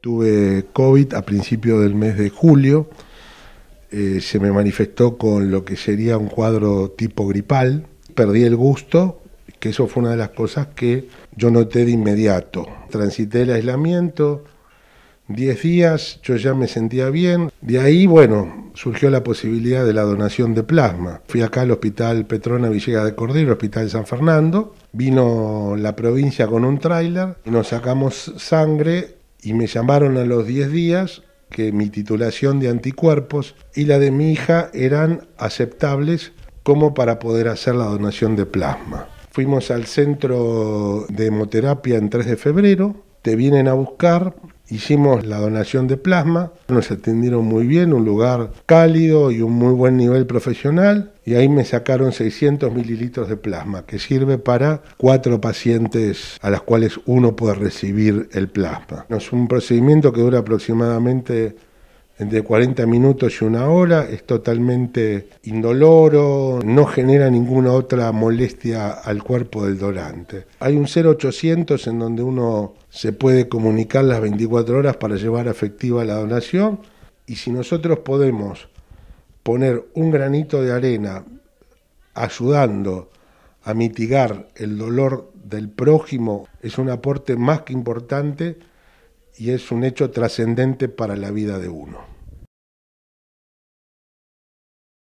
Tuve COVID a principio del mes de julio. Eh, se me manifestó con lo que sería un cuadro tipo gripal. Perdí el gusto, que eso fue una de las cosas que yo noté de inmediato. Transité el aislamiento, 10 días, yo ya me sentía bien. De ahí, bueno, surgió la posibilidad de la donación de plasma. Fui acá al Hospital Petrona Villega de Cordero, Hospital San Fernando. Vino la provincia con un tráiler y nos sacamos sangre y me llamaron a los 10 días que mi titulación de anticuerpos y la de mi hija eran aceptables como para poder hacer la donación de plasma. Fuimos al centro de hemoterapia en 3 de febrero, te vienen a buscar, hicimos la donación de plasma, nos atendieron muy bien, un lugar cálido y un muy buen nivel profesional y ahí me sacaron 600 mililitros de plasma, que sirve para cuatro pacientes a las cuales uno puede recibir el plasma. Es un procedimiento que dura aproximadamente entre 40 minutos y una hora, es totalmente indoloro, no genera ninguna otra molestia al cuerpo del donante. Hay un 0800 en donde uno se puede comunicar las 24 horas para llevar efectiva la donación y si nosotros podemos poner un granito de arena ayudando a mitigar el dolor del prójimo es un aporte más que importante y es un hecho trascendente para la vida de uno.